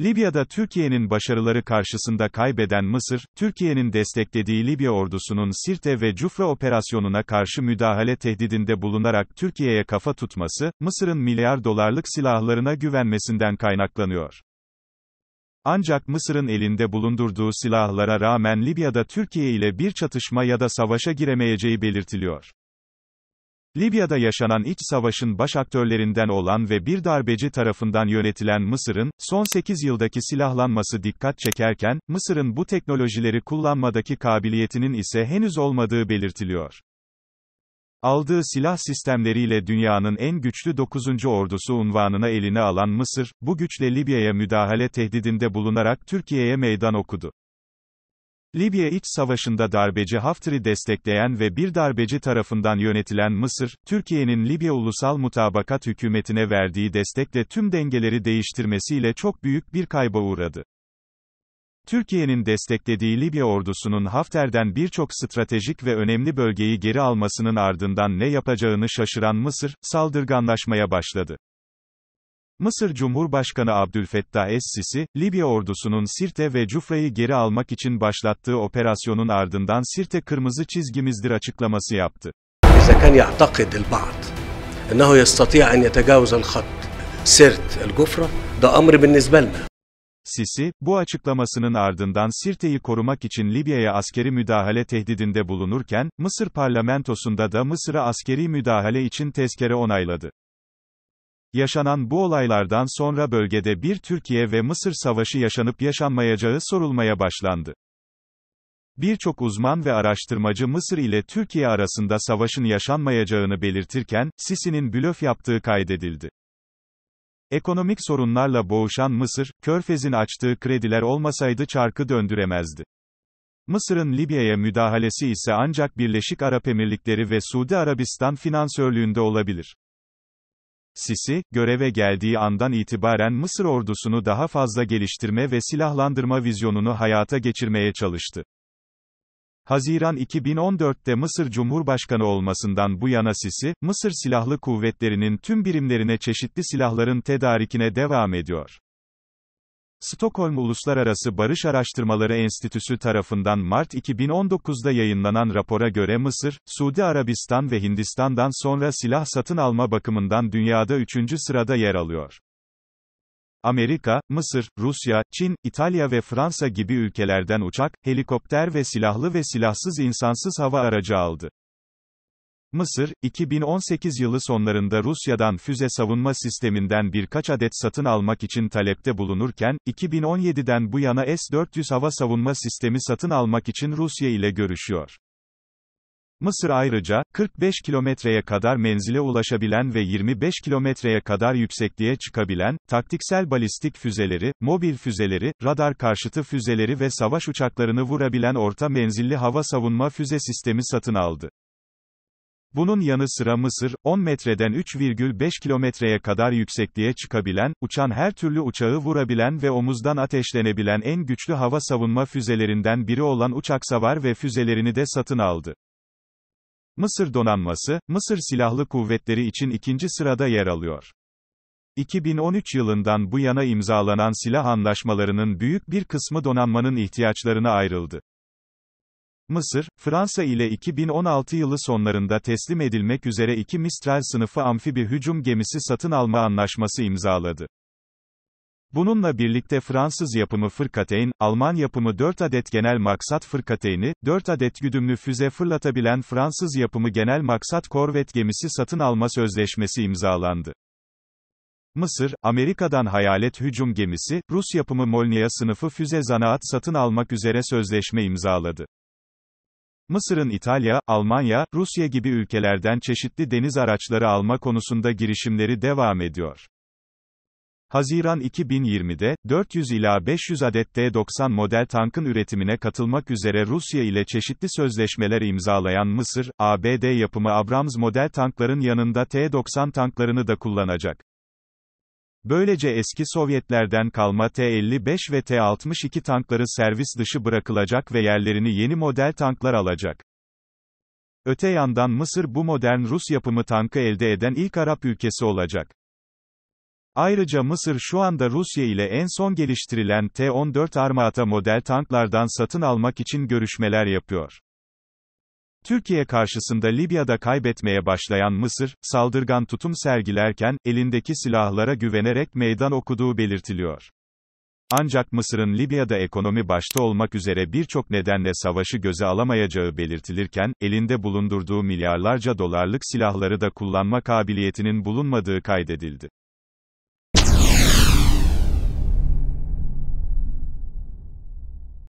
Libya'da Türkiye'nin başarıları karşısında kaybeden Mısır, Türkiye'nin desteklediği Libya ordusunun Sirte ve Cufra operasyonuna karşı müdahale tehdidinde bulunarak Türkiye'ye kafa tutması, Mısır'ın milyar dolarlık silahlarına güvenmesinden kaynaklanıyor. Ancak Mısır'ın elinde bulundurduğu silahlara rağmen Libya'da Türkiye ile bir çatışma ya da savaşa giremeyeceği belirtiliyor. Libya'da yaşanan iç savaşın baş aktörlerinden olan ve bir darbeci tarafından yönetilen Mısır'ın, son 8 yıldaki silahlanması dikkat çekerken, Mısır'ın bu teknolojileri kullanmadaki kabiliyetinin ise henüz olmadığı belirtiliyor. Aldığı silah sistemleriyle dünyanın en güçlü 9. ordusu unvanına eline alan Mısır, bu güçle Libya'ya müdahale tehdidinde bulunarak Türkiye'ye meydan okudu. Libya iç savaşında darbeci Hafter'i destekleyen ve bir darbeci tarafından yönetilen Mısır, Türkiye'nin Libya Ulusal Mutabakat Hükümeti'ne verdiği destekle tüm dengeleri değiştirmesiyle çok büyük bir kayba uğradı. Türkiye'nin desteklediği Libya ordusunun Hafter'den birçok stratejik ve önemli bölgeyi geri almasının ardından ne yapacağını şaşıran Mısır, saldırganlaşmaya başladı. Mısır Cumhurbaşkanı Abdülfettah Es-Sisi, Libya ordusunun Sirte ve Cufra'yı geri almak için başlattığı operasyonun ardından Sirte kırmızı çizgimizdir açıklaması yaptı. إذا كان يعتقد البعض أنه يستطيع أن يتجاوز الخط سرت الجفرة Sisi, bu açıklamasının ardından Sirte'yi korumak için Libya'ya askeri müdahale tehdidinde bulunurken, Mısır parlamentosunda da Mısır'a askeri müdahale için tezkere onayladı. Yaşanan bu olaylardan sonra bölgede bir Türkiye ve Mısır savaşı yaşanıp yaşanmayacağı sorulmaya başlandı. Birçok uzman ve araştırmacı Mısır ile Türkiye arasında savaşın yaşanmayacağını belirtirken, Sisi'nin blöf yaptığı kaydedildi. Ekonomik sorunlarla boğuşan Mısır, Körfez'in açtığı krediler olmasaydı çarkı döndüremezdi. Mısır'ın Libya'ya müdahalesi ise ancak Birleşik Arap Emirlikleri ve Suudi Arabistan finansörlüğünde olabilir. Sisi, göreve geldiği andan itibaren Mısır ordusunu daha fazla geliştirme ve silahlandırma vizyonunu hayata geçirmeye çalıştı. Haziran 2014'te Mısır Cumhurbaşkanı olmasından bu yana Sisi, Mısır Silahlı Kuvvetleri'nin tüm birimlerine çeşitli silahların tedarikine devam ediyor. Stockholm Uluslararası Barış Araştırmaları Enstitüsü tarafından Mart 2019'da yayınlanan rapora göre Mısır, Suudi Arabistan ve Hindistan'dan sonra silah satın alma bakımından dünyada 3. sırada yer alıyor. Amerika, Mısır, Rusya, Çin, İtalya ve Fransa gibi ülkelerden uçak, helikopter ve silahlı ve silahsız insansız hava aracı aldı. Mısır, 2018 yılı sonlarında Rusya'dan füze savunma sisteminden birkaç adet satın almak için talepte bulunurken, 2017'den bu yana S-400 hava savunma sistemi satın almak için Rusya ile görüşüyor. Mısır ayrıca, 45 kilometreye kadar menzile ulaşabilen ve 25 kilometreye kadar yüksekliğe çıkabilen, taktiksel balistik füzeleri, mobil füzeleri, radar karşıtı füzeleri ve savaş uçaklarını vurabilen orta menzilli hava savunma füze sistemi satın aldı. Bunun yanı sıra Mısır, 10 metreden 3,5 kilometreye kadar yüksekliğe çıkabilen, uçan her türlü uçağı vurabilen ve omuzdan ateşlenebilen en güçlü hava savunma füzelerinden biri olan uçaksavar ve füzelerini de satın aldı. Mısır donanması, Mısır Silahlı Kuvvetleri için ikinci sırada yer alıyor. 2013 yılından bu yana imzalanan silah anlaşmalarının büyük bir kısmı donanmanın ihtiyaçlarına ayrıldı. Mısır, Fransa ile 2016 yılı sonlarında teslim edilmek üzere iki Mistral sınıfı amfibi hücum gemisi satın alma anlaşması imzaladı. Bununla birlikte Fransız yapımı fırkateyn, Alman yapımı 4 adet genel maksat fırkateyni, 4 adet güdümlü füze fırlatabilen Fransız yapımı genel maksat korvet gemisi satın alma sözleşmesi imzalandı. Mısır, Amerika'dan hayalet hücum gemisi, Rus yapımı Molnia sınıfı füze zanaat satın almak üzere sözleşme imzaladı. Mısır'ın İtalya, Almanya, Rusya gibi ülkelerden çeşitli deniz araçları alma konusunda girişimleri devam ediyor. Haziran 2020'de, 400 ila 500 adet t 90 model tankın üretimine katılmak üzere Rusya ile çeşitli sözleşmeler imzalayan Mısır, ABD yapımı Abrams model tankların yanında T-90 tanklarını da kullanacak. Böylece eski Sovyetlerden kalma T-55 ve T-62 tankları servis dışı bırakılacak ve yerlerini yeni model tanklar alacak. Öte yandan Mısır bu modern Rus yapımı tankı elde eden ilk Arap ülkesi olacak. Ayrıca Mısır şu anda Rusya ile en son geliştirilen T-14 Armata model tanklardan satın almak için görüşmeler yapıyor. Türkiye karşısında Libya'da kaybetmeye başlayan Mısır, saldırgan tutum sergilerken, elindeki silahlara güvenerek meydan okuduğu belirtiliyor. Ancak Mısır'ın Libya'da ekonomi başta olmak üzere birçok nedenle savaşı göze alamayacağı belirtilirken, elinde bulundurduğu milyarlarca dolarlık silahları da kullanma kabiliyetinin bulunmadığı kaydedildi.